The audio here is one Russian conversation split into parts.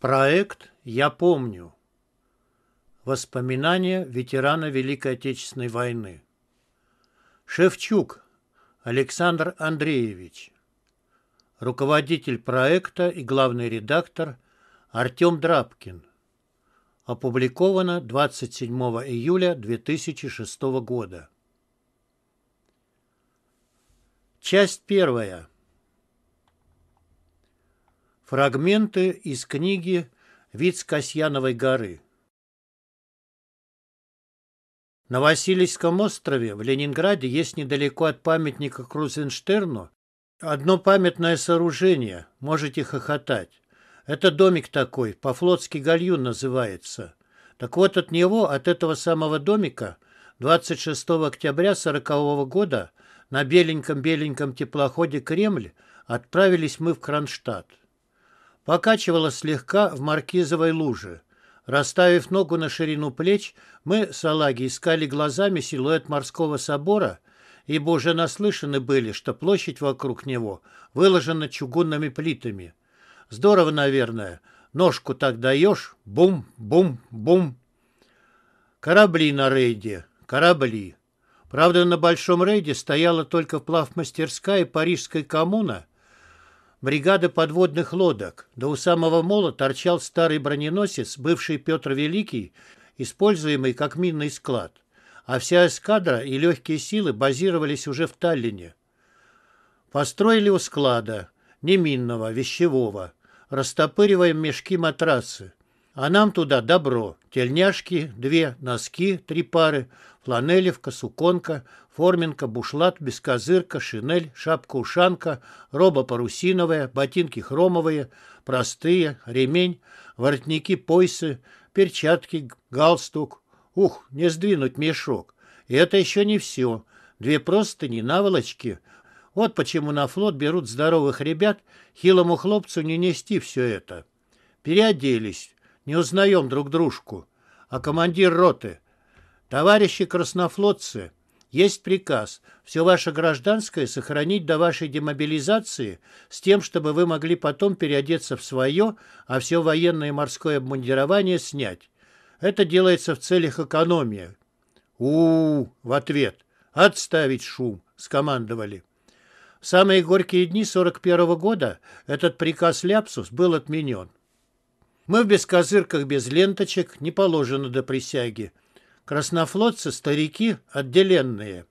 Проект «Я помню». Воспоминания ветерана Великой Отечественной войны. Шевчук Александр Андреевич. Руководитель проекта и главный редактор Артем Драбкин. Опубликовано 27 июля 2006 года. Часть первая. Фрагменты из книги «Вид с Касьяновой горы». На Васильевском острове в Ленинграде есть недалеко от памятника Крузенштерну одно памятное сооружение, можете хохотать. Это домик такой, по-флотски гальюн называется. Так вот от него, от этого самого домика, 26 октября 1940 года на беленьком-беленьком теплоходе «Кремль» отправились мы в Кронштадт покачивало слегка в маркизовой луже. Расставив ногу на ширину плеч, мы с Алаги искали глазами силуэт морского собора, ибо уже наслышаны были, что площадь вокруг него выложена чугунными плитами. Здорово, наверное. Ножку так даешь. Бум-бум-бум. Корабли на рейде. Корабли. Правда, на Большом рейде стояла только плавмастерская Парижской коммуна, бригада подводных лодок. Да у самого мола торчал старый броненосец, бывший Петр Великий, используемый как минный склад. А вся эскадра и легкие силы базировались уже в Таллине. Построили у склада, не минного, вещевого, растопыриваем мешки-матрасы. А нам туда добро. Тельняшки, две, носки, три пары, фланелевка, суконка, форменка, бушлат, бескозырка, шинель, шапка-ушанка, роба парусиновая, ботинки хромовые, простые, ремень, воротники, поясы, перчатки, галстук. Ух, не сдвинуть мешок. И это еще не все. Две простыни, наволочки. Вот почему на флот берут здоровых ребят, хилому хлопцу не нести все это. Переоделись, не узнаем друг дружку. А командир роты... Товарищи краснофлотцы, есть приказ все ваше гражданское сохранить до вашей демобилизации с тем, чтобы вы могли потом переодеться в свое, а все военное и морское обмундирование снять. Это делается в целях экономии. у, -у, -у в ответ. «Отставить шум!» — скомандовали. В самые горькие дни 41 -го года этот приказ Ляпсус был отменен. Мы в бескозырках без ленточек, не положено до присяги. Краснофлотцы старики отделенные.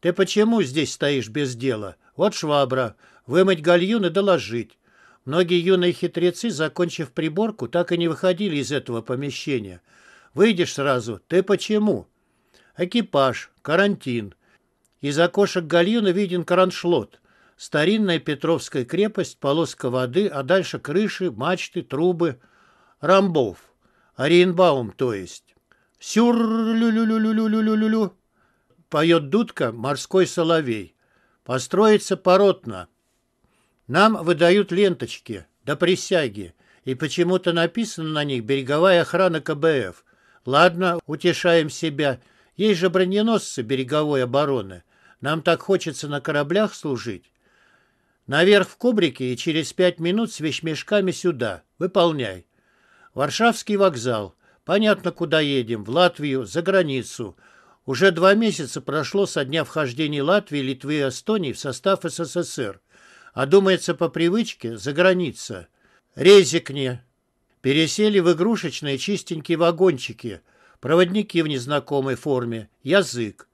Ты почему здесь стоишь без дела? Вот швабра. Вымыть гальюн и доложить. Многие юные хитрецы, закончив приборку, так и не выходили из этого помещения. Выйдешь сразу. Ты почему? Экипаж. Карантин. Из окошек гальюна виден Кроншлот, Старинная Петровская крепость, полоска воды, а дальше крыши, мачты, трубы. Рамбов. Ориенбаум, то есть сюр лю лю лю лю лю лю лю лю лю поет дудка морской соловей. Построиться поротно. Нам выдают ленточки, да присяги, и почему-то написано на них «Береговая охрана КБФ». Ладно, утешаем себя. Есть же броненосцы береговой обороны. Нам так хочется на кораблях служить. Наверх в кубрике и через пять минут с вещмешками сюда. Выполняй. Варшавский вокзал. Понятно, куда едем. В Латвию, за границу. Уже два месяца прошло со дня вхождения Латвии, Литвы и Эстонии в состав СССР. А думается по привычке за граница. Резикне. Пересели в игрушечные чистенькие вагончики. Проводники в незнакомой форме. Язык.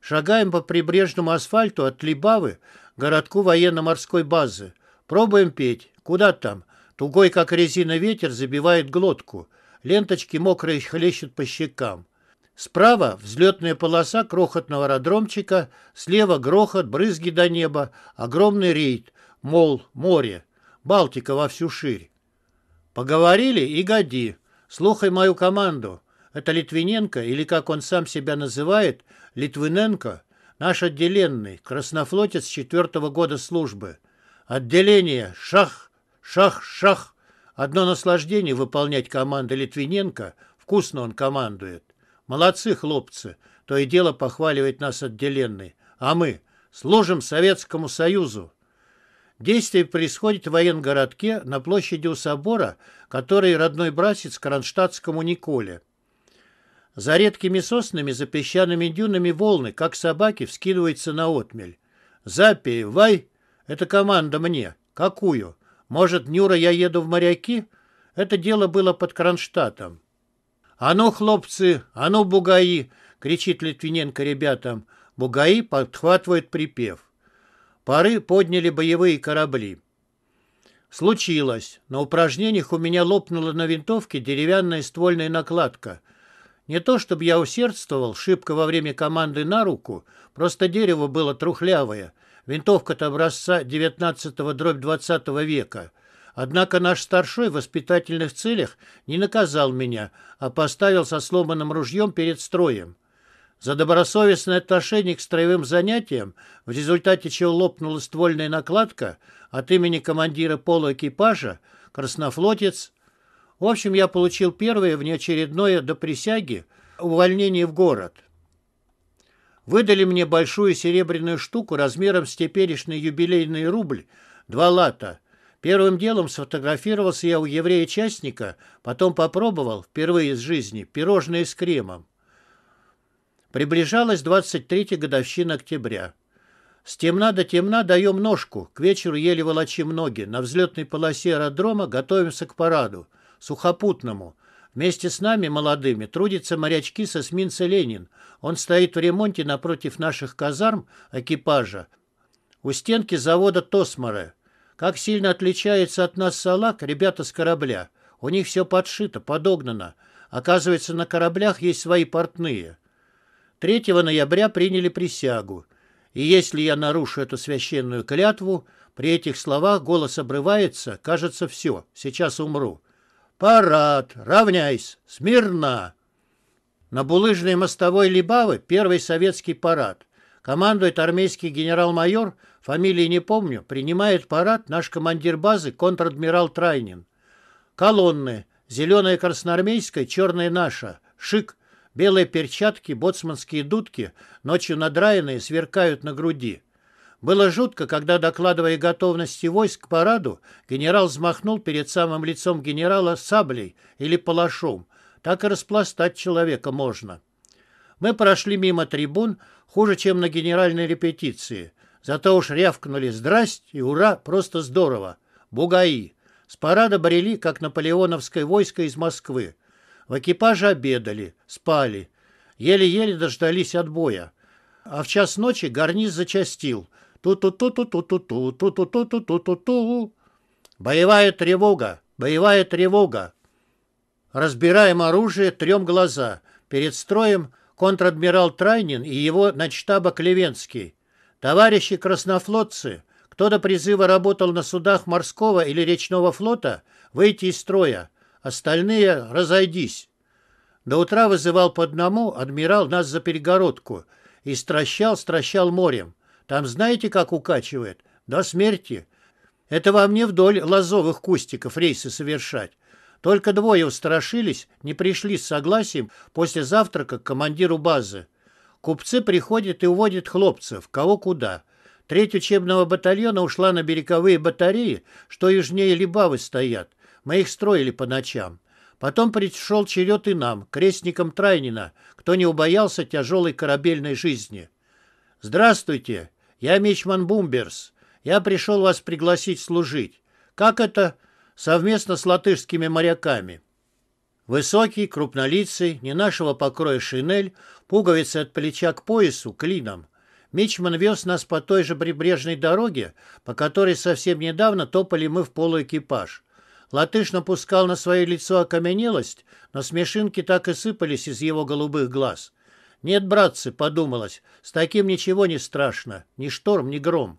Шагаем по прибрежному асфальту от Либавы городку военно-морской базы. Пробуем петь. Куда там? Тугой, как резина, ветер забивает глотку ленточки мокрые хлещут по щекам. Справа взлетная полоса крохотного аэродромчика, слева грохот, брызги до неба, огромный рейд, мол, море, Балтика во всю ширь. Поговорили и годи. Слухай мою команду. Это Литвиненко, или как он сам себя называет, Литвиненко, наш отделенный, краснофлотец четвертого года службы. Отделение, шах, шах, шах. Одно наслаждение выполнять команды Литвиненко, вкусно он командует. Молодцы хлопцы, то и дело похваливает нас отделенный. А мы служим Советскому Союзу. Действие происходит в военгородке на площади у собора, который родной братец кронштадтскому Николе. За редкими соснами, за песчаными дюнами волны, как собаки, вскидываются на отмель. «Запей, вай!» — это команда мне. «Какую?» Может, Нюра, я еду в моряки? Это дело было под Кронштадтом. «А ну, хлопцы, а ну, бугаи!» — кричит Литвиненко ребятам. Бугаи подхватывают припев. Пары подняли боевые корабли. Случилось. На упражнениях у меня лопнула на винтовке деревянная ствольная накладка — не то чтобы я усердствовал, шибко во время команды на руку, просто дерево было трухлявое, винтовка-то образца 19-20 века. Однако наш старшой в воспитательных целях не наказал меня, а поставил со сломанным ружьем перед строем. За добросовестное отношение к строевым занятиям, в результате чего лопнула ствольная накладка от имени командира пола экипажа, краснофлотец в общем, я получил первое внеочередное до присяги увольнение в город. Выдали мне большую серебряную штуку размером с теперешний юбилейный рубль, два лата. Первым делом сфотографировался я у еврея-частника, потом попробовал, впервые из жизни, пирожные с кремом. Приближалась 23-я годовщина октября. С темна до темна даем ножку, к вечеру еле волочим ноги, на взлетной полосе аэродрома готовимся к параду сухопутному. Вместе с нами, молодыми, трудятся морячки с эсминца «Ленин». Он стоит в ремонте напротив наших казарм экипажа у стенки завода Тосморы. Как сильно отличается от нас салак ребята с корабля. У них все подшито, подогнано. Оказывается, на кораблях есть свои портные. 3 ноября приняли присягу. И если я нарушу эту священную клятву, при этих словах голос обрывается, кажется, все, сейчас умру. Парад! Равняйся! Смирно!» На булыжной мостовой Либавы первый советский парад. Командует армейский генерал-майор, фамилии не помню, принимает парад наш командир базы контр-адмирал Трайнин. Колонны. Зеленая красноармейская, черная наша. Шик. Белые перчатки, боцманские дудки, ночью надраенные, сверкают на груди. Было жутко, когда, докладывая готовности войск к параду, генерал взмахнул перед самым лицом генерала саблей или палашом. Так и распластать человека можно. Мы прошли мимо трибун, хуже, чем на генеральной репетиции. Зато уж рявкнули «Здрасте!» и «Ура!» просто здорово. Бугаи. С парада брели, как наполеоновское войско из Москвы. В экипаже обедали, спали. Еле-еле дождались отбоя. А в час ночи гарниз зачастил – Ту-ту-ту-ту-ту-ту-ту-ту-ту-ту-ту-ту-ту-ту. ту Боевая тревога! Боевая тревога! Разбираем оружие, трем глаза. Перед строем контр-адмирал Трайнин и его начштаба Клевенский. Товарищи краснофлотцы, кто до призыва работал на судах морского или речного флота, выйти из строя. Остальные разойдись. До утра вызывал по одному адмирал нас за перегородку и стращал, стращал морем. Там знаете, как укачивает? До смерти. Это во мне вдоль лозовых кустиков рейсы совершать. Только двое устрашились, не пришли с согласием после завтрака к командиру базы. Купцы приходят и уводят хлопцев, кого куда. Треть учебного батальона ушла на береговые батареи, что южнее Либавы стоят. Мы их строили по ночам. Потом пришел черед и нам, крестникам Трайнина, кто не убоялся тяжелой корабельной жизни. «Здравствуйте, я Мичман Бумберс. Я пришел вас пригласить служить. Как это? Совместно с латышскими моряками». Высокий, крупнолицый, не нашего покроя шинель, пуговицы от плеча к поясу, клином. Мичман вез нас по той же прибрежной дороге, по которой совсем недавно топали мы в полуэкипаж. Латыш напускал на свое лицо окаменелость, но смешинки так и сыпались из его голубых глаз. «Нет, братцы», — подумалось, — «с таким ничего не страшно, ни шторм, ни гром».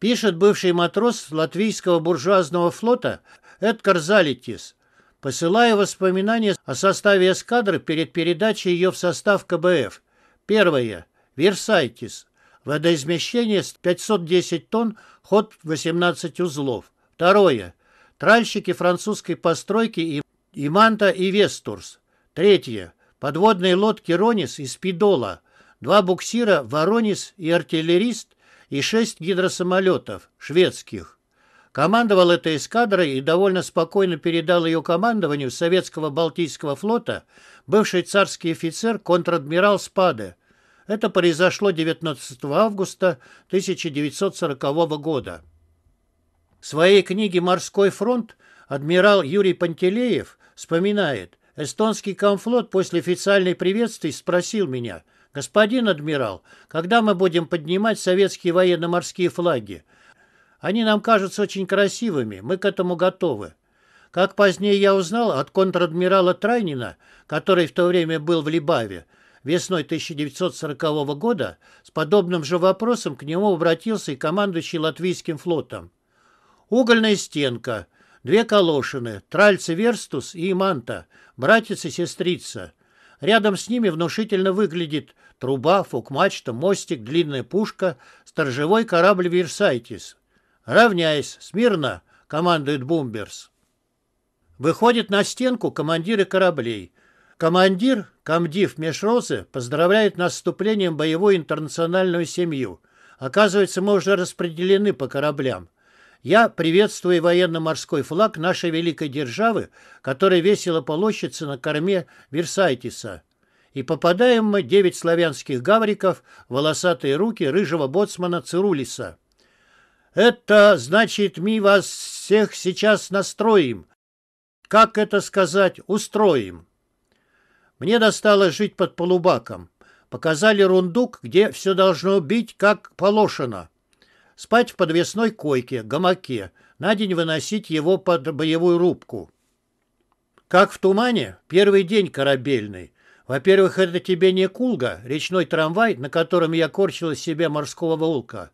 Пишет бывший матрос латвийского буржуазного флота Эдгар Залитис, посылая воспоминания о составе эскадры перед передачей ее в состав КБФ. Первое. Версайтис. Водоизмещение 510 тонн, ход 18 узлов. Второе. Тральщики французской постройки и Иманта и Вестурс. Третье подводные лодки «Ронис» и «Спидола», два буксира «Воронис» и «Артиллерист» и шесть гидросамолетов, шведских. Командовал этой эскадрой и довольно спокойно передал ее командованию Советского Балтийского флота бывший царский офицер контр-адмирал Спаде. Это произошло 19 августа 1940 года. В своей книге «Морской фронт» адмирал Юрий Пантелеев вспоминает, Эстонский комфлот после официальной приветствий спросил меня, «Господин адмирал, когда мы будем поднимать советские военно-морские флаги? Они нам кажутся очень красивыми, мы к этому готовы». Как позднее я узнал от контр-адмирала Трайнина, который в то время был в Либаве, весной 1940 года с подобным же вопросом к нему обратился и командующий Латвийским флотом. Угольная стенка, Две Колошины, Тральце Верстус и Иманта, братец и сестрица. Рядом с ними внушительно выглядит труба, фокмачта, мостик, длинная пушка, сторожевой корабль «Версайтис». «Равняясь, смирно!» — командует «Бумберс». Выходит на стенку командиры кораблей. Командир, комдив Мешрозы, поздравляет нас с вступлением боевую интернациональную семью. Оказывается, мы уже распределены по кораблям. Я приветствую военно-морской флаг нашей великой державы, который весело полощется на корме Версайтиса. И попадаем мы девять славянских гавриков, волосатые руки рыжего боцмана Цирулиса. Это значит, мы вас всех сейчас настроим. Как это сказать? Устроим. Мне досталось жить под полубаком. Показали рундук, где все должно бить, как положено спать в подвесной койке, гамаке, на день выносить его под боевую рубку. Как в тумане, первый день корабельный. Во-первых, это тебе не кулга, речной трамвай, на котором я корчила себя морского волка.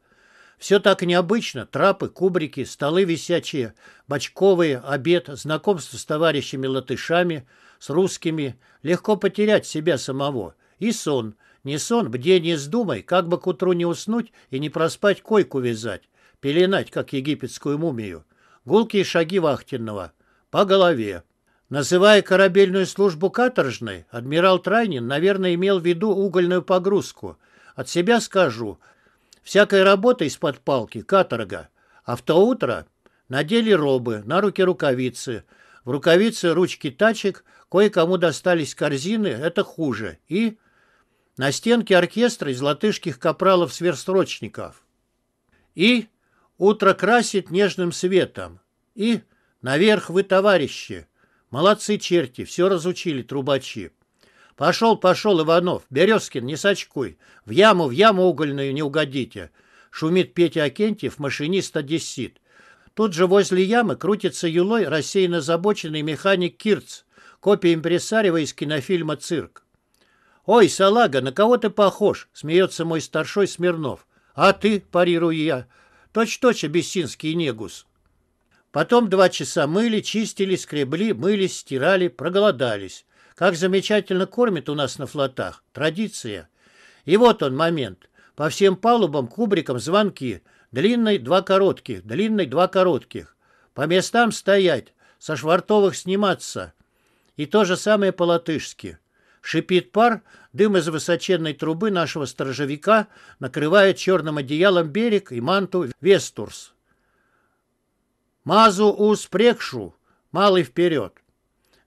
Все так необычно, трапы, кубрики, столы висячие, бочковые, обед, знакомство с товарищами-латышами, с русскими, легко потерять себя самого. И сон – не сон, бдение с думой, как бы к утру не уснуть и не проспать койку вязать, пеленать, как египетскую мумию. Гулкие шаги вахтенного. По голове. Называя корабельную службу каторжной, адмирал Трайнин, наверное, имел в виду угольную погрузку. От себя скажу. Всякая работа из-под палки – каторга. А в то утро надели робы, на руки рукавицы. В рукавицы ручки тачек, кое-кому достались корзины – это хуже. И на стенке оркестра из латышских капралов-сверсрочников. И утро красит нежным светом. И наверх вы, товарищи. Молодцы черти, все разучили трубачи. Пошел, пошел, Иванов, Березкин, не сочкуй, В яму, в яму угольную не угодите. Шумит Петя Акентьев, машинист одессит. Тут же возле ямы крутится юлой рассеянно забоченный механик Кирц, копия импрессарева из кинофильма «Цирк». «Ой, салага, на кого ты похож?» — смеется мой старшой Смирнов. «А ты?» — парирую я. «Точь-точь обессинский негус». Потом два часа мыли, чистили, скребли, мылись, стирали, проголодались. Как замечательно кормят у нас на флотах. Традиция. И вот он момент. По всем палубам кубрикам, звонки. Длинный два коротких, длинный два коротких. По местам стоять, со швартовых сниматься. И то же самое по-латышски. Шипит пар, дым из высоченной трубы нашего сторожевика накрывает черным одеялом берег и манту Вестурс. «Мазу ус «Малый вперед!»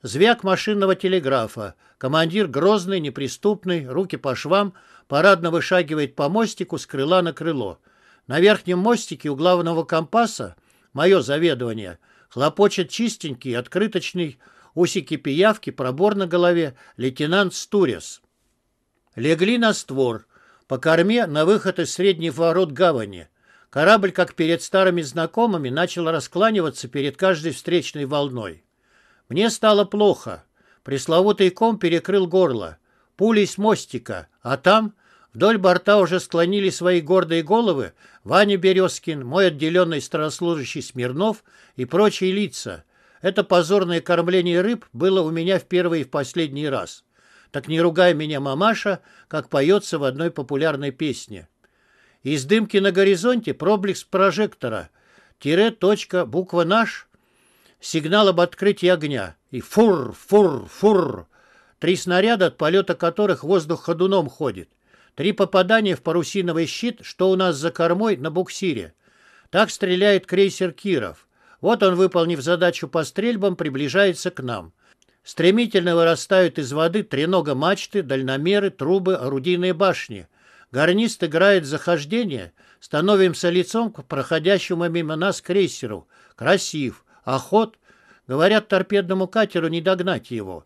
Звяк машинного телеграфа. Командир грозный, неприступный, руки по швам, парадно вышагивает по мостику с крыла на крыло. На верхнем мостике у главного компаса, мое заведование, хлопочет чистенький, открыточный, усики-пиявки, пробор на голове, лейтенант Стурис. Легли на створ, по корме на выход из средних ворот гавани. Корабль, как перед старыми знакомыми, начал раскланиваться перед каждой встречной волной. Мне стало плохо. Пресловутый ком перекрыл горло. Пули с мостика, а там Вдоль борта уже склонили свои гордые головы Ваня Березкин, мой отделенный старослужащий Смирнов и прочие лица, это позорное кормление рыб было у меня в первый и в последний раз. Так не ругай меня, мамаша, как поется в одной популярной песне. Из дымки на горизонте проблеск прожектора. Тире, точка, буква «наш». Сигнал об открытии огня. И фур, фур, фур. Три снаряда, от полета которых воздух ходуном ходит. Три попадания в парусиновый щит, что у нас за кормой на буксире. Так стреляет крейсер «Киров». Вот он, выполнив задачу по стрельбам, приближается к нам. Стремительно вырастают из воды тренога мачты, дальномеры, трубы, орудийные башни. Гарнист играет захождение. Становимся лицом к проходящему мимо нас крейсеру. Красив. Охот. Говорят, торпедному катеру не догнать его.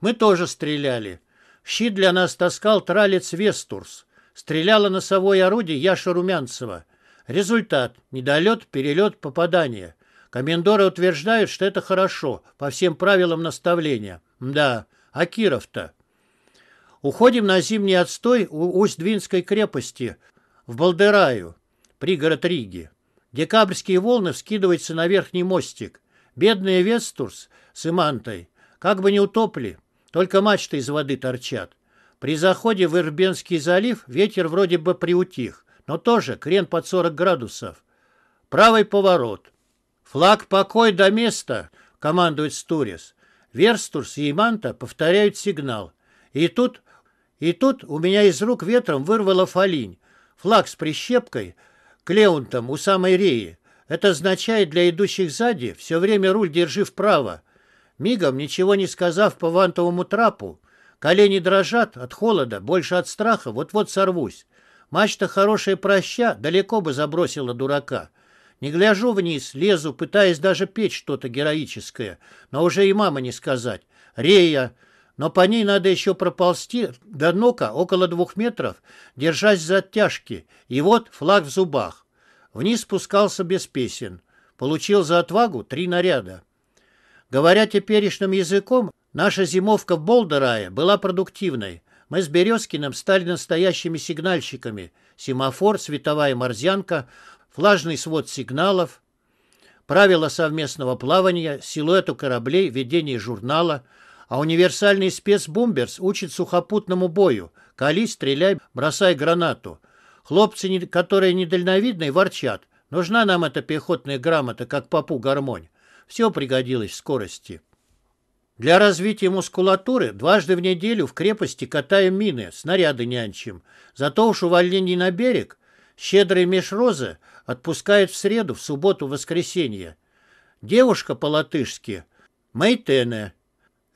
Мы тоже стреляли. Щит для нас таскал тралец Вестурс. Стреляло носовое орудие Яша Румянцева. Результат – недолет, перелет, попадание. Комендоры утверждают, что это хорошо, по всем правилам наставления. Да, а Киров-то? Уходим на зимний отстой у Усть-Двинской крепости, в Балдераю, пригород Риги. Декабрьские волны вскидываются на верхний мостик. Бедные Вестурс с Имантой как бы не утопли, только мачты из воды торчат. При заходе в Ирбенский залив ветер вроде бы приутих но тоже крен под 40 градусов. Правый поворот. «Флаг покой до места!» — командует Стурис. Верстур с Яманта повторяют сигнал. И тут, и тут у меня из рук ветром вырвала фолинь. Флаг с прищепкой, клеунтом у самой реи. Это означает для идущих сзади все время руль держи вправо. Мигом, ничего не сказав по вантовому трапу, колени дрожат от холода, больше от страха, вот-вот сорвусь. Мачта хорошая проща далеко бы забросила дурака. Не гляжу вниз, лезу, пытаясь даже петь что-то героическое, но уже и мама не сказать. Рея! Но по ней надо еще проползти до нока около двух метров, держась за оттяжки, и вот флаг в зубах. Вниз спускался без песен. Получил за отвагу три наряда. Говоря теперешним языком, наша зимовка в Болдерае была продуктивной. Мы с Березкиным стали настоящими сигнальщиками. Семафор, световая морзянка, флажный свод сигналов, правила совместного плавания, силуэту кораблей, ведение журнала. А универсальный спецбомберс учит сухопутному бою. Кали, стреляй, бросай гранату. Хлопцы, которые недальновидны, ворчат. Нужна нам эта пехотная грамота, как попу гармонь. Все пригодилось в скорости. Для развития мускулатуры дважды в неделю в крепости катаем мины, снаряды нянчим. Зато уж увольнений на берег щедрый межроза отпускает в среду, в субботу, в воскресенье. Девушка по-латышски «Мэйтене».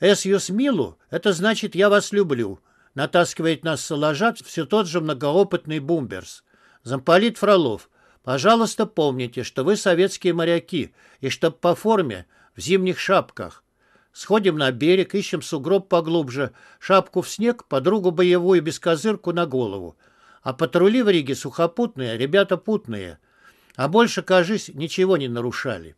«Эс юсмилу» — это значит «я вас люблю», — натаскивает нас с все тот же многоопытный бумберс. Замполит Фролов, пожалуйста, помните, что вы советские моряки и что по форме в зимних шапках. Сходим на берег, ищем сугроб поглубже, шапку в снег, подругу боевую без козырку на голову. А патрули в Риге сухопутные, ребята путные. А больше, кажись, ничего не нарушали.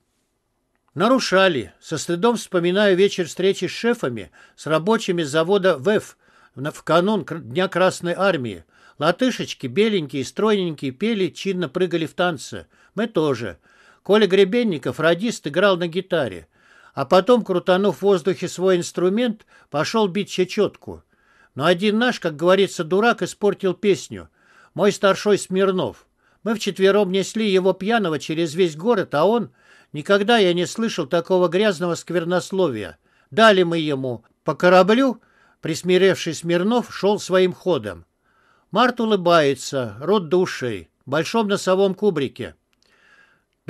Нарушали. Со стыдом вспоминаю вечер встречи с шефами, с рабочими завода ВЭФ в канун Дня Красной Армии. Латышечки, беленькие, стройненькие, пели, чинно прыгали в танце. Мы тоже. Коля Гребенников, радист, играл на гитаре а потом, крутанув в воздухе свой инструмент, пошел бить чечетку. Но один наш, как говорится, дурак, испортил песню. Мой старшой Смирнов. Мы вчетвером несли его пьяного через весь город, а он... Никогда я не слышал такого грязного сквернословия. Дали мы ему. По кораблю, присмиревший Смирнов, шел своим ходом. Март улыбается, рот души, в большом носовом кубрике.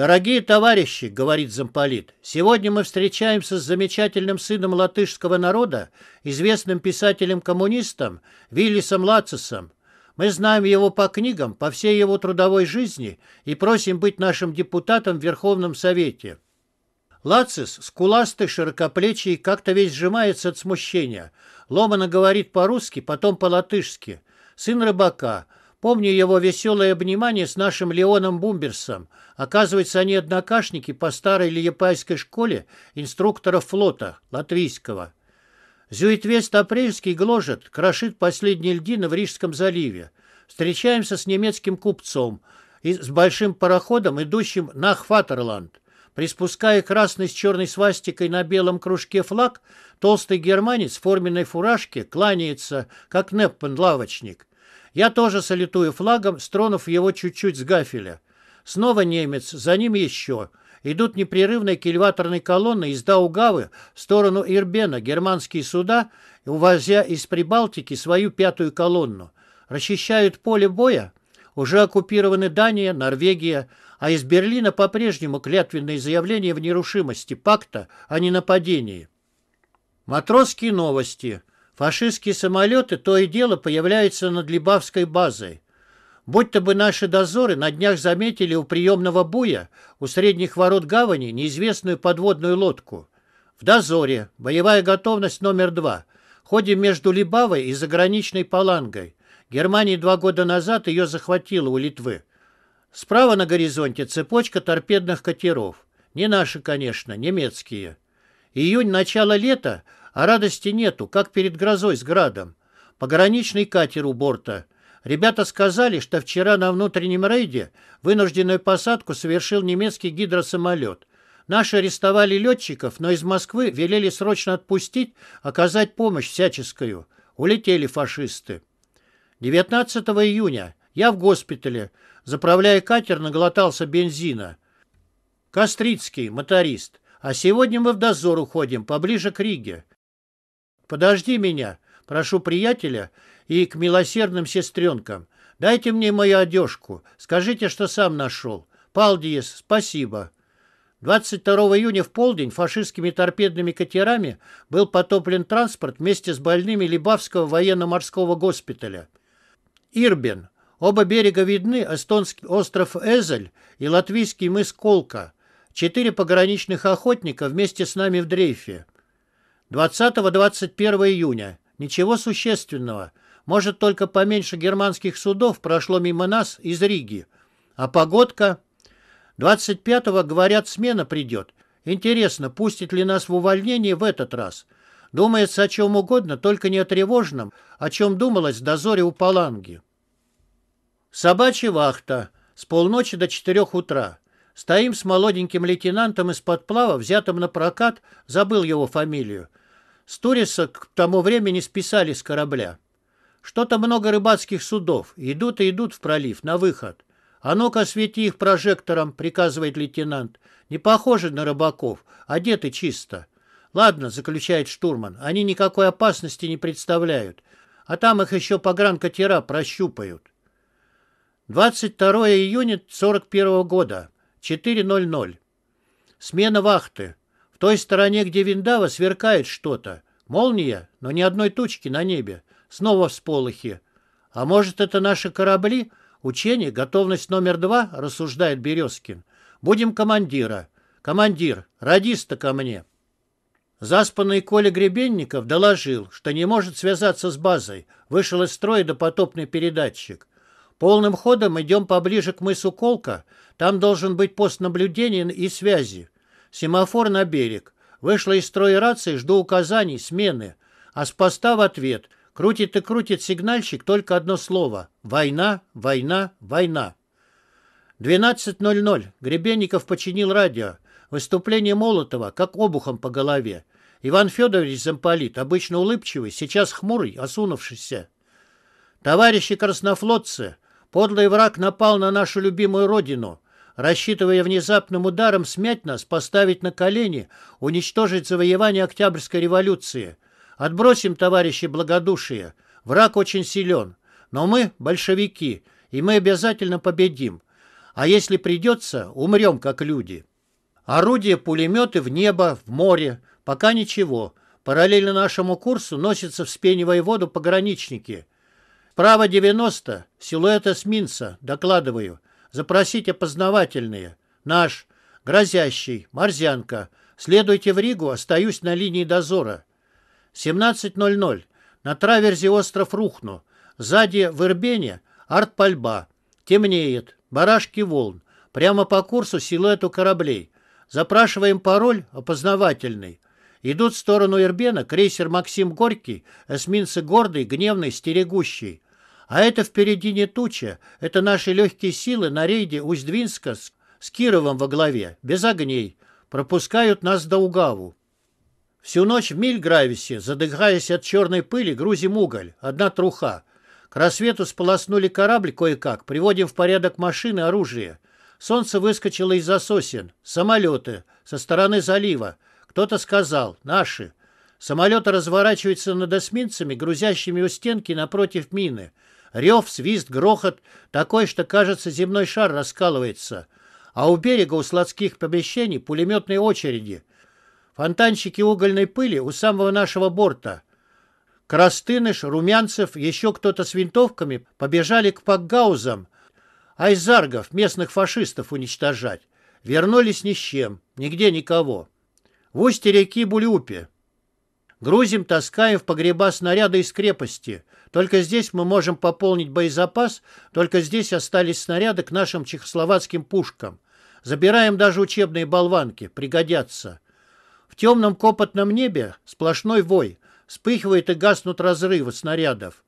«Дорогие товарищи», — говорит замполит, — «сегодня мы встречаемся с замечательным сыном латышского народа, известным писателем-коммунистом Виллисом Лацисом. Мы знаем его по книгам, по всей его трудовой жизни и просим быть нашим депутатом в Верховном Совете». Лацис, скуластый, широкоплечий, как-то весь сжимается от смущения. Ломано говорит по-русски, потом по-латышски. «Сын рыбака», Помню его веселое обнимание с нашим Леоном Бумберсом. Оказывается, они однокашники по старой Лиепайской школе инструкторов флота латвийского. Зюитвест апрельский гложет, крошит последние льдины в Рижском заливе. Встречаемся с немецким купцом и с большим пароходом, идущим на Хватерланд. Приспуская красный с черной свастикой на белом кружке флаг, толстый германец в форменной фуражке кланяется, как Неппен-лавочник. Я тоже салютую флагом, стронув его чуть-чуть с гафеля. Снова немец, за ним еще. Идут непрерывные кильваторной колонны из Даугавы в сторону Ирбена германские суда, увозя из Прибалтики свою пятую колонну. Расчищают поле боя. Уже оккупированы Дания, Норвегия, а из Берлина по-прежнему клятвенные заявления в нерушимости пакта о ненападении. Матросские новости. Фашистские самолеты то и дело появляются над Либавской базой. Будь-то бы наши дозоры на днях заметили у приемного буя у средних ворот гавани неизвестную подводную лодку. В дозоре. Боевая готовность номер два. Ходим между Либавой и заграничной Палангой. Германия два года назад ее захватила у Литвы. Справа на горизонте цепочка торпедных катеров. Не наши, конечно, немецкие. Июнь, начало лета а радости нету, как перед грозой с градом. Пограничный катер у борта. Ребята сказали, что вчера на внутреннем рейде вынужденную посадку совершил немецкий гидросамолет. Наши арестовали летчиков, но из Москвы велели срочно отпустить, оказать помощь всяческую. Улетели фашисты. 19 июня. Я в госпитале. Заправляя катер, наглотался бензина. Кострицкий, моторист. А сегодня мы в дозор уходим, поближе к Риге. Подожди меня, прошу приятеля и к милосердным сестренкам. Дайте мне мою одежку. Скажите, что сам нашел. Палдиес, спасибо. 22 июня в полдень фашистскими торпедными катерами был потоплен транспорт вместе с больными Либавского военно-морского госпиталя. Ирбен. Оба берега видны эстонский остров Эзель и латвийский мыс Колка. Четыре пограничных охотника вместе с нами в дрейфе. 20-21 июня. Ничего существенного. Может, только поменьше германских судов прошло мимо нас из Риги. А погодка? 25-го, говорят, смена придет. Интересно, пустит ли нас в увольнение в этот раз? Думается о чем угодно, только не о тревожном, о чем думалось в дозоре у Паланги. Собачья вахта. С полночи до четырех утра. Стоим с молоденьким лейтенантом из подплава, взятым на прокат, забыл его фамилию – Стуриса к тому времени списали с корабля. Что-то много рыбацких судов. Идут и идут в пролив, на выход. «А ну-ка, свети их прожектором», — приказывает лейтенант. «Не похожи на рыбаков, одеты чисто». «Ладно», — заключает штурман, — «они никакой опасности не представляют. А там их еще погранкатера прощупают». 22 июня 41 года, 4.00. Смена вахты той стороне, где Виндава, сверкает что-то. Молния, но ни одной тучки на небе. Снова всполохи. А может, это наши корабли? Учение, готовность номер два, рассуждает Березкин. Будем командира. Командир, радиста ко мне. Заспанный Коля Гребенников доложил, что не может связаться с базой. Вышел из строя допотопный передатчик. Полным ходом идем поближе к мысу Колка. Там должен быть пост наблюдения и связи. Семафор на берег. Вышла из строя рации, жду указаний, смены. А с поста в ответ. Крутит и крутит сигнальщик только одно слово. Война, война, война. 12.00. Гребенников починил радио. Выступление Молотова как обухом по голове. Иван Федорович замполит, обычно улыбчивый, сейчас хмурый, осунувшийся. «Товарищи краснофлотцы, подлый враг напал на нашу любимую родину рассчитывая внезапным ударом смять нас, поставить на колени, уничтожить завоевание Октябрьской революции. Отбросим, товарищи, благодушие. Враг очень силен. Но мы – большевики, и мы обязательно победим. А если придется, умрем как люди. Орудия, пулеметы в небо, в море. Пока ничего. Параллельно нашему курсу носятся вспенивая воду пограничники. Право 90, силуэт эсминца, докладываю – Запросите опознавательные. Наш. Грозящий. Морзянка. Следуйте в Ригу, остаюсь на линии дозора. 17.00. На траверзе остров Рухну. Сзади в Ирбене артпальба. Темнеет. Барашки волн. Прямо по курсу силуэту кораблей. Запрашиваем пароль опознавательный. Идут в сторону Ирбена крейсер «Максим Горький», эсминцы «Гордый», «Гневный», «Стерегущий». А это впереди не туча, это наши легкие силы на рейде Усть-Двинска с, с Кировом во главе, без огней, пропускают нас до Угаву. Всю ночь в миль грависе, задыхаясь от черной пыли, грузим уголь, одна труха. К рассвету сполоснули корабль кое-как, приводим в порядок машины, оружие. Солнце выскочило из-за сосен. Самолеты. Со стороны залива. Кто-то сказал. Наши. Самолеты разворачиваются над эсминцами, грузящими у стенки напротив мины. Рев, свист, грохот, такой, что, кажется, земной шар раскалывается. А у берега у складских помещений пулеметные очереди. Фонтанчики угольной пыли у самого нашего борта. Крастыныш, Румянцев, еще кто-то с винтовками побежали к пакгаузам, айзаргов, местных фашистов уничтожать. Вернулись ни с чем, нигде никого. В устье реки Булюпе. Грузим, таскаем в погреба снаряды из крепости. Только здесь мы можем пополнить боезапас, только здесь остались снаряды к нашим чехословацким пушкам. Забираем даже учебные болванки, пригодятся. В темном копотном небе сплошной вой. Вспыхивают и гаснут разрывы снарядов.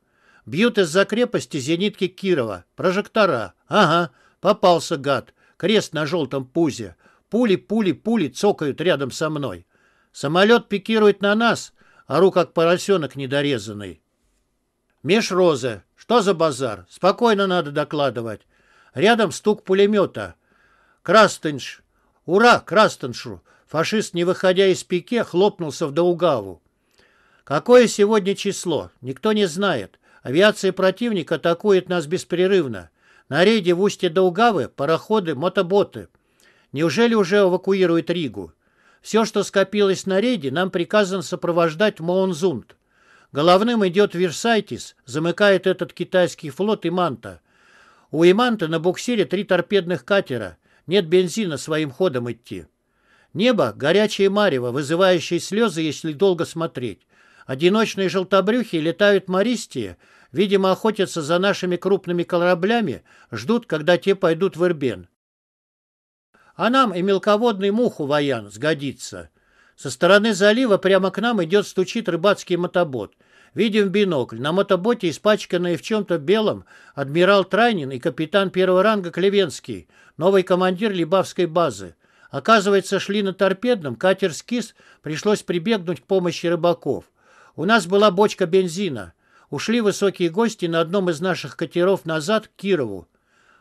Бьют из-за крепости зенитки Кирова. Прожектора. Ага, попался гад. Крест на желтом пузе. Пули, пули, пули цокают рядом со мной. Самолет пикирует на нас, а рука как поросенок недорезанный. Межрозы, что за базар? Спокойно надо докладывать. Рядом стук пулемета. Крастенш, Ура, Крастеншу, Фашист, не выходя из пике, хлопнулся в Даугаву. Какое сегодня число? Никто не знает. Авиация противника атакует нас беспрерывно. На рейде в устье Даугавы пароходы, мотоботы. Неужели уже эвакуируют Ригу? Все, что скопилось на рейде, нам приказано сопровождать в Моунзунд. Головным идет Версайтис, замыкает этот китайский флот и Манта. У Иманта на буксире три торпедных катера. Нет бензина своим ходом идти. Небо – горячее марево, вызывающее слезы, если долго смотреть. Одиночные желтобрюхи летают мористии, видимо, охотятся за нашими крупными кораблями, ждут, когда те пойдут в Ирбен. А нам и мелководный муху воян сгодится. Со стороны залива прямо к нам идет, стучит рыбацкий мотобот. Видим в бинокль. На мотоботе, испачканные в чем-то белом, адмирал Трайнин и капитан первого ранга Клевенский, новый командир Либавской базы. Оказывается, шли на торпедном, катер «Скис», пришлось прибегнуть к помощи рыбаков. У нас была бочка бензина. Ушли высокие гости на одном из наших катеров назад к Кирову.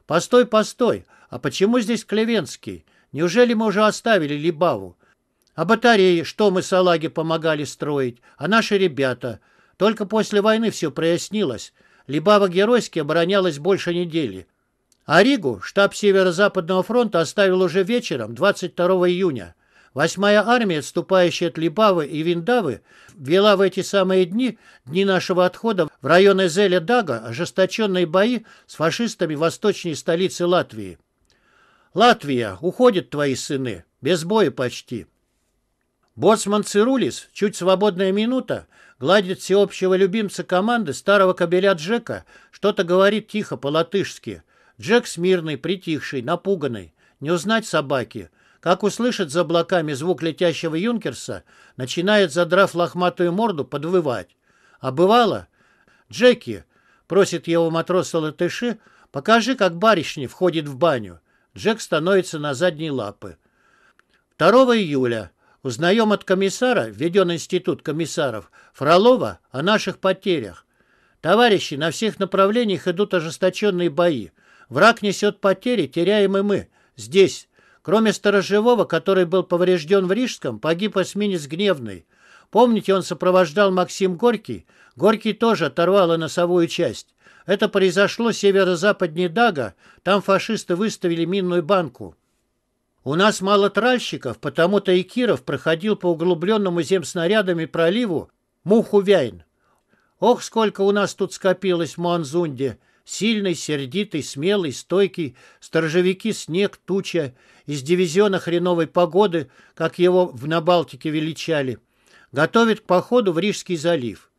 «Постой, постой! А почему здесь Клевенский? Неужели мы уже оставили Либаву? А батареи, что мы салаги помогали строить, а наши ребята. Только после войны все прояснилось. Либава геройски оборонялась больше недели. А Ригу штаб Северо-Западного фронта оставил уже вечером 22 июня. Восьмая армия, отступающая от Либавы и Виндавы, вела в эти самые дни, дни нашего отхода, в районы Зеля-Дага ожесточенные бои с фашистами восточной столицы Латвии. «Латвия, уходят твои сыны, без боя почти». Боцман Цирулис, чуть свободная минута, гладит всеобщего любимца команды старого кобеля Джека, что-то говорит тихо по-латышски. Джек смирный, притихший, напуганный. Не узнать собаки. Как услышит за облаками звук летящего юнкерса, начинает, задрав лохматую морду, подвывать. А бывало? «Джеки!» — просит его матроса-латыши. «Покажи, как барышня входит в баню». Джек становится на задние лапы. 2 июля. Узнаем от комиссара, введен институт комиссаров, Фролова о наших потерях. Товарищи, на всех направлениях идут ожесточенные бои. Враг несет потери, теряем и мы. Здесь. Кроме сторожевого, который был поврежден в Рижском, погиб эсминец Гневный. Помните, он сопровождал Максим Горький? Горький тоже оторвало носовую часть. Это произошло северо-западнее Дага, там фашисты выставили минную банку. У нас мало тральщиков, потому-то и Киров проходил по углубленному земснарядами проливу Муху-Вяйн. Ох, сколько у нас тут скопилось в Манзунде! Сильный, сердитый, смелый, стойкий, сторожевики снег, туча, из дивизиона хреновой погоды, как его в Набалтике величали, готовит к походу в Рижский залив.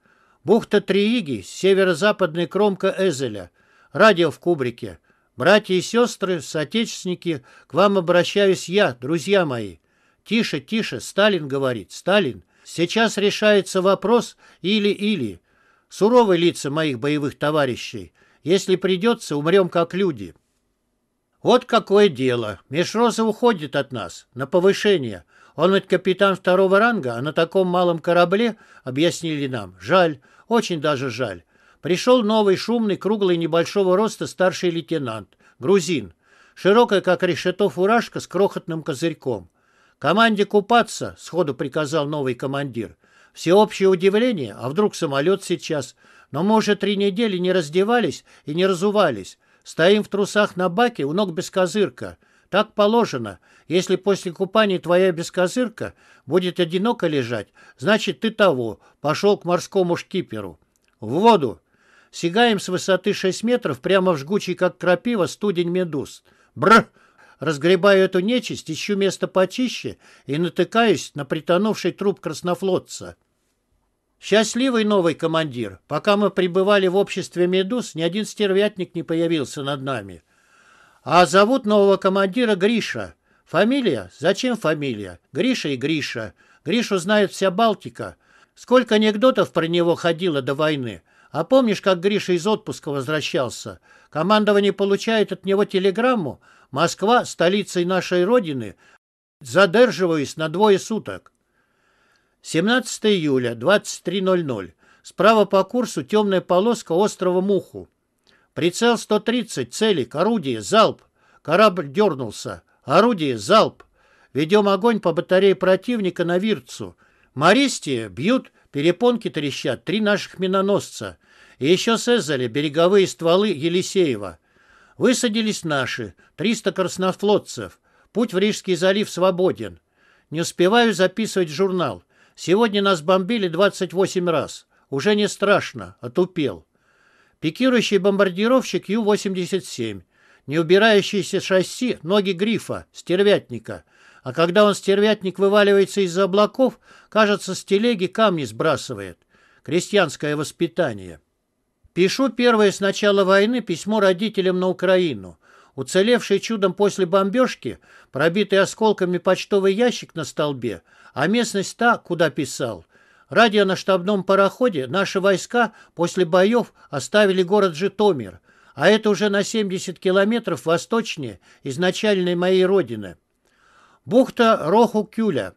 Бухта Трииги, северо-западная кромка Эзеля, радио в кубрике. Братья и сестры, соотечественники, к вам обращаюсь я, друзья мои. Тише, тише, Сталин говорит, Сталин. Сейчас решается вопрос или-или. Суровы лица моих боевых товарищей. Если придется, умрем как люди. Вот какое дело. Мешроза уходит от нас, на повышение. Он ведь капитан второго ранга, а на таком малом корабле, объяснили нам, жаль, очень даже жаль. Пришел новый, шумный, круглый, небольшого роста старший лейтенант, грузин. Широкая, как решето, фуражка с крохотным козырьком. «Команде купаться!» — сходу приказал новый командир. Всеобщее удивление, а вдруг самолет сейчас? Но мы уже три недели не раздевались и не разувались. Стоим в трусах на баке у ног без козырка. Так положено. Если после купания твоя без бескозырка будет одиноко лежать, значит, ты того, пошел к морскому шкиперу. В воду! Сигаем с высоты 6 метров прямо в жгучий, как крапива, студень медуз. Бр! Разгребаю эту нечисть, ищу место почище и натыкаюсь на притонувший труп краснофлотца. Счастливый новый командир. Пока мы пребывали в обществе медуз, ни один стервятник не появился над нами. А зовут нового командира Гриша. Фамилия? Зачем фамилия? Гриша и Гриша. Гришу знает вся Балтика. Сколько анекдотов про него ходило до войны. А помнишь, как Гриша из отпуска возвращался? Командование получает от него телеграмму. Москва, столица нашей Родины, задерживаюсь на двое суток. 17 июля, 23.00. Справа по курсу темная полоска острова Муху. Прицел 130, Цели. орудие, залп. Корабль дернулся. Орудие, залп. Ведем огонь по батарее противника на Вирцу. Мористия бьют Перепонки трещат три наших миноносца. И еще Сезаря береговые стволы Елисеева. Высадились наши, 300 краснофлотцев. Путь в Рижский залив свободен. Не успеваю записывать журнал. Сегодня нас бомбили 28 раз. Уже не страшно, отупел. Пикирующий бомбардировщик Ю-87. Не убирающиеся шасси, ноги грифа, стервятника. А когда он, стервятник, вываливается из облаков, кажется, с телеги камни сбрасывает. Крестьянское воспитание. Пишу первое с начала войны письмо родителям на Украину. Уцелевший чудом после бомбежки, пробитый осколками почтовый ящик на столбе, а местность та, куда писал. Радио на штабном пароходе наши войска после боев оставили город Житомир, а это уже на 70 километров восточнее изначальной моей родины. Бухта Роху-Кюля.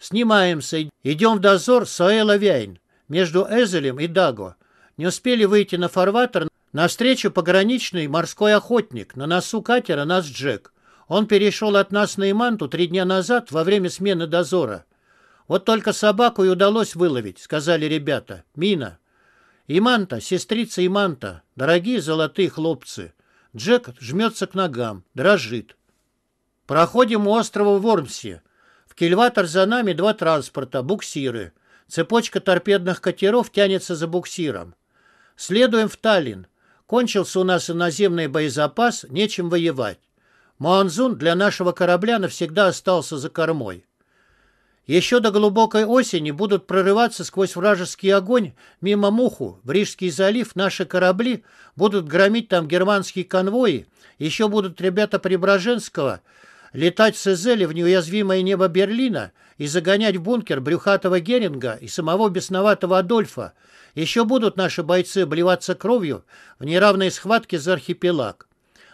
Снимаемся. Идем в дозор Саэла вяйн Между Эзелем и Даго. Не успели выйти на фарватер. Навстречу пограничный морской охотник. На носу катера нас Джек. Он перешел от нас на Иманту три дня назад во время смены дозора. Вот только собаку и удалось выловить, сказали ребята. Мина. Иманта, сестрица Иманта, дорогие золотые хлопцы. Джек жмется к ногам, дрожит. Проходим у острова Вормси. В кильватор за нами два транспорта, буксиры. Цепочка торпедных катеров тянется за буксиром. Следуем в Таллин. Кончился у нас иноземный боезапас, нечем воевать. Муанзун для нашего корабля навсегда остался за кормой. Еще до глубокой осени будут прорываться сквозь вражеский огонь мимо Муху, в Рижский залив наши корабли, будут громить там германские конвои, еще будут ребята Преображенского – летать с Эзели в неуязвимое небо Берлина и загонять в бункер брюхатого Геринга и самого бесноватого Адольфа. Еще будут наши бойцы обливаться кровью в неравной схватке за архипелаг.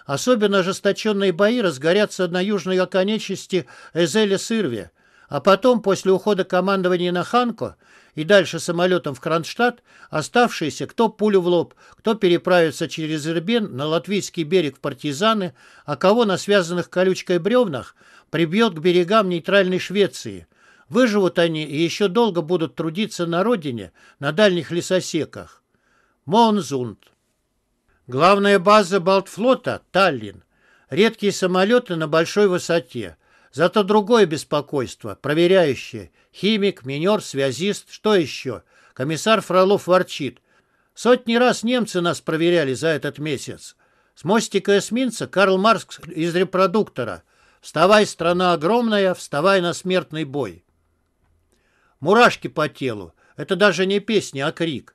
Особенно ожесточенные бои разгорятся на южной оконечности Эзели-Сырве, а потом, после ухода командования на Ханко, и дальше самолетом в Кронштадт, оставшиеся кто пулю в лоб, кто переправится через Ирбен на латвийский берег в партизаны, а кого на связанных колючкой бревнах прибьет к берегам нейтральной Швеции. Выживут они и еще долго будут трудиться на родине, на дальних лесосеках. Монзунд. Главная база Балтфлота – Таллин. Редкие самолеты на большой высоте – Зато другое беспокойство, проверяющее, Химик, минер, связист, что еще? Комиссар Фролов ворчит. Сотни раз немцы нас проверяли за этот месяц. С мостика эсминца Карл Маркс из репродуктора. «Вставай, страна огромная, вставай на смертный бой». Мурашки по телу. Это даже не песня, а крик.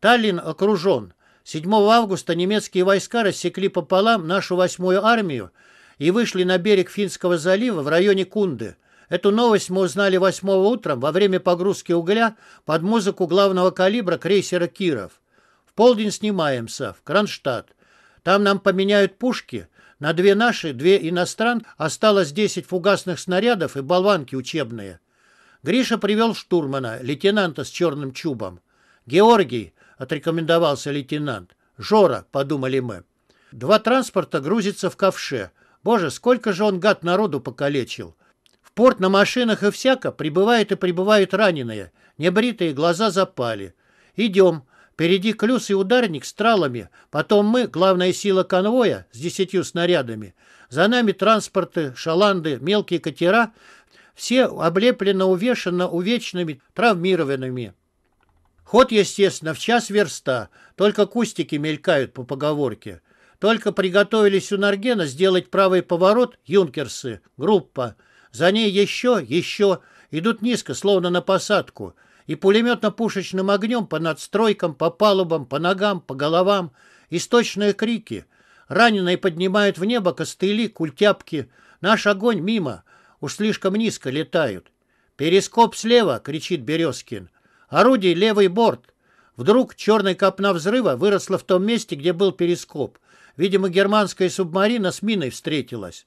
Таллин окружен. 7 августа немецкие войска рассекли пополам нашу 8 армию и вышли на берег Финского залива в районе Кунды – Эту новость мы узнали 8 утром во время погрузки угля под музыку главного калибра крейсера «Киров». В полдень снимаемся в Кронштадт. Там нам поменяют пушки. На две наши, две иностран, осталось 10 фугасных снарядов и болванки учебные. Гриша привел штурмана, лейтенанта с черным чубом. «Георгий», — отрекомендовался лейтенант. «Жора», — подумали мы. Два транспорта грузятся в ковше. Боже, сколько же он, гад, народу покалечил порт на машинах и всяко прибывают и прибывают раненые. Небритые глаза запали. Идем. Впереди клюс и ударник с тралами. Потом мы, главная сила конвоя, с десятью снарядами. За нами транспорты, шаланды, мелкие катера. Все облеплено, увешано увечными, травмированными. Ход, естественно, в час верста. Только кустики мелькают по поговорке. Только приготовились у Наргена сделать правый поворот юнкерсы, группа – за ней еще, еще, идут низко, словно на посадку, и пулеметно-пушечным огнем по надстройкам, по палубам, по ногам, по головам, источные крики. Раненые поднимают в небо костыли, культяпки. Наш огонь мимо, уж слишком низко летают. «Перископ слева!» — кричит Березкин. «Орудий левый борт!» Вдруг черная копна взрыва выросла в том месте, где был перископ. Видимо, германская субмарина с миной встретилась.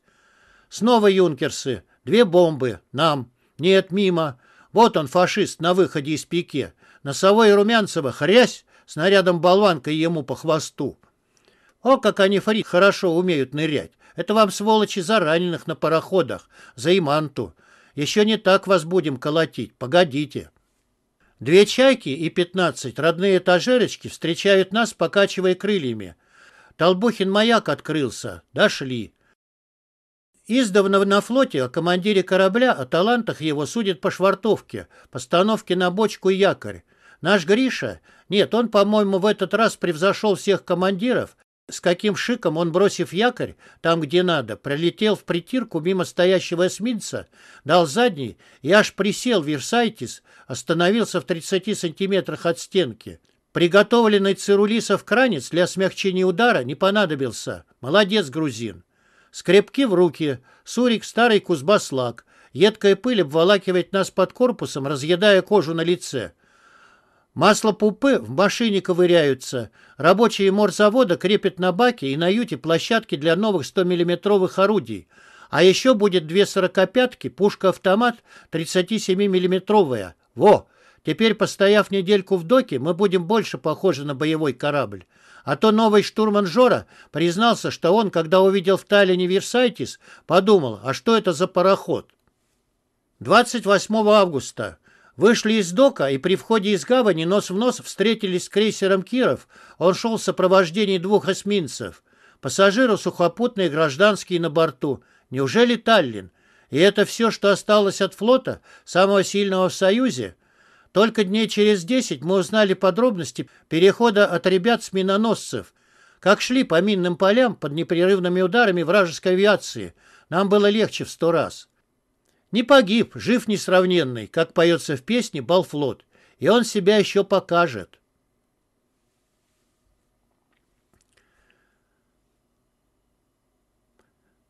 Снова юнкерсы. Две бомбы. Нам. Нет, мимо. Вот он, фашист, на выходе из пике. Носовой Румянцева, хрясь, снарядом болванкой ему по хвосту. О, как они, фри, хорошо умеют нырять. Это вам, сволочи, за раненых на пароходах, за иманту. Еще не так вас будем колотить, погодите. Две чайки и пятнадцать родные этажерочки встречают нас, покачивая крыльями. Толбухин маяк открылся, дошли. Издавна на флоте о командире корабля, о талантах его судят по швартовке, постановке на бочку и якорь. Наш Гриша, нет, он, по-моему, в этот раз превзошел всех командиров, с каким шиком он, бросив якорь там, где надо, пролетел в притирку мимо стоящего эсминца, дал задний и аж присел Версайтис, остановился в 30 сантиметрах от стенки. Приготовленный цирулисов кранец для смягчения удара не понадобился. Молодец, грузин. Скребки в руки, сурик старый кузбаслак. Едкая пыль обволакивает нас под корпусом, разъедая кожу на лице. Масло пупы в машине ковыряются. Рабочие морзавода крепят на баке и на юте площадки для новых 100-миллиметровых орудий. А еще будет две сорокопятки, пушка-автомат 37-миллиметровая. Во! Теперь, постояв недельку в доке, мы будем больше похожи на боевой корабль. А то новый штурман Жора признался, что он, когда увидел в Таллине Версайтис, подумал, а что это за пароход? 28 августа. Вышли из дока и при входе из гавани нос в нос встретились с крейсером Киров. Он шел в сопровождении двух эсминцев. Пассажиры сухопутные гражданские на борту. Неужели Таллин? И это все, что осталось от флота, самого сильного в Союзе? Только дней через десять мы узнали подробности перехода от ребят с миноносцев, как шли по минным полям под непрерывными ударами вражеской авиации. Нам было легче в сто раз. Не погиб, жив несравненный, как поется в песне «Балфлот», и он себя еще покажет.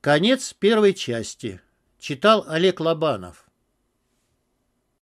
Конец первой части. Читал Олег Лобанов.